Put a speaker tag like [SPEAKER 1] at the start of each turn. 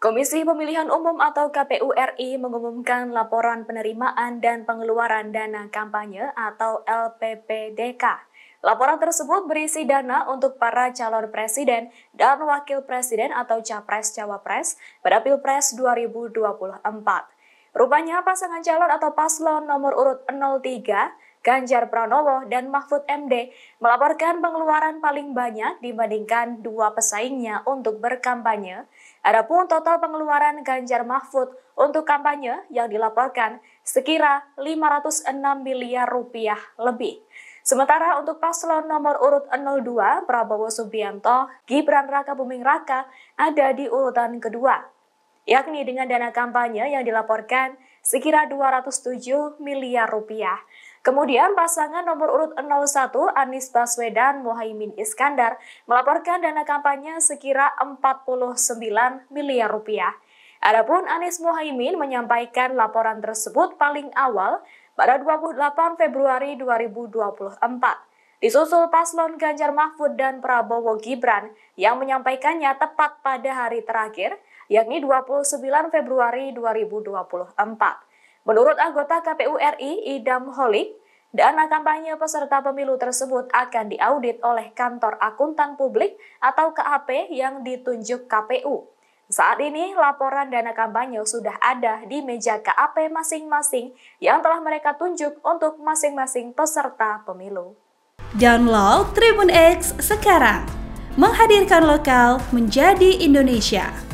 [SPEAKER 1] Komisi Pemilihan Umum atau KPU RI mengumumkan laporan penerimaan dan pengeluaran dana kampanye atau LPPDK. Laporan tersebut berisi dana untuk para calon presiden dan wakil presiden atau capres-cawapres pada Pilpres 2024. Rupanya pasangan calon atau paslon nomor urut 03 Ganjar Pranowo dan Mahfud MD melaporkan pengeluaran paling banyak dibandingkan dua pesaingnya untuk berkampanye. Adapun total pengeluaran Ganjar Mahfud untuk kampanye yang dilaporkan sekira 506 miliar rupiah lebih. Sementara untuk paslon nomor urut 02 Prabowo Subianto, Gibran Raka Buming Raka ada di urutan kedua, yakni dengan dana kampanye yang dilaporkan sekira 207 miliar rupiah. Kemudian pasangan nomor urut 01 Anies Baswedan Mohaimin Iskandar melaporkan dana kampanye sekira 49 miliar rupiah. Adapun Anies Mohaimin menyampaikan laporan tersebut paling awal pada 28 Februari 2024. Disusul paslon Ganjar Mahfud dan Prabowo Gibran yang menyampaikannya tepat pada hari terakhir, yakni 29 Februari 2024. Menurut anggota KPU RI Idam Holik, dana kampanye peserta pemilu tersebut akan diaudit oleh kantor akuntan publik atau KAP yang ditunjuk KPU. Saat ini, laporan dana kampanye sudah ada di meja KAP masing-masing yang telah mereka tunjuk untuk masing-masing peserta pemilu. Download Tribun X sekarang, menghadirkan lokal menjadi Indonesia.